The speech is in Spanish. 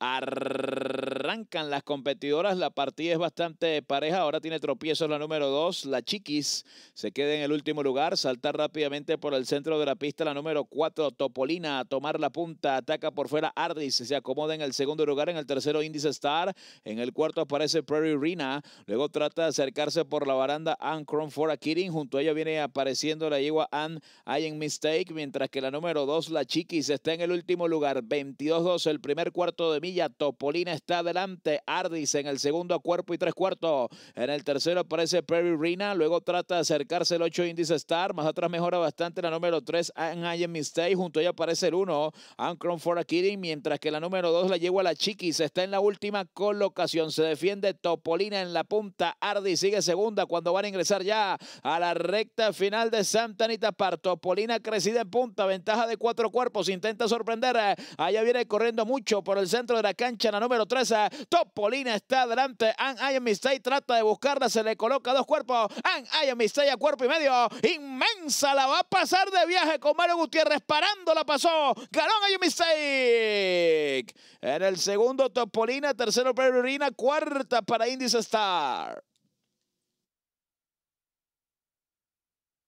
Arr- arrancan las competidoras. La partida es bastante pareja. Ahora tiene tropiezos la número 2. La Chiquis se queda en el último lugar. salta rápidamente por el centro de la pista. La número 4, Topolina, a tomar la punta. Ataca por fuera Ardis. Se acomoda en el segundo lugar. En el tercero, Indice Star. En el cuarto aparece Prairie Rina. Luego trata de acercarse por la baranda Ann a Kidding. Junto a ella viene apareciendo la yegua Ann Iron Mistake. Mientras que la número 2, la Chiquis, está en el último lugar. 22-2, el primer cuarto de milla. Topolina está de Ardis en el segundo cuerpo y tres cuartos. En el tercero aparece Perry Rina, luego trata de acercarse el 8 índice Star, más atrás mejora bastante la número 3 An Mistake, junto a ella aparece el 1 Ancron for a mientras que la número 2 la lleva a la Chiquis, está en la última colocación, se defiende Topolina en la punta, Ardis sigue segunda cuando van a ingresar ya a la recta final de Santa Anita Par, Topolina crecida en punta, ventaja de cuatro cuerpos, intenta sorprender, allá viene corriendo mucho por el centro de la cancha, la número 3 Topolina está adelante. An Mistake trata de buscarla. Se le coloca dos cuerpos. An Mistake a cuerpo y medio. Inmensa. La va a pasar de viaje con Mario Gutiérrez. Parando la pasó. Galón Mistake En el segundo Topolina. Tercero Perurina. Cuarta para Indies Star.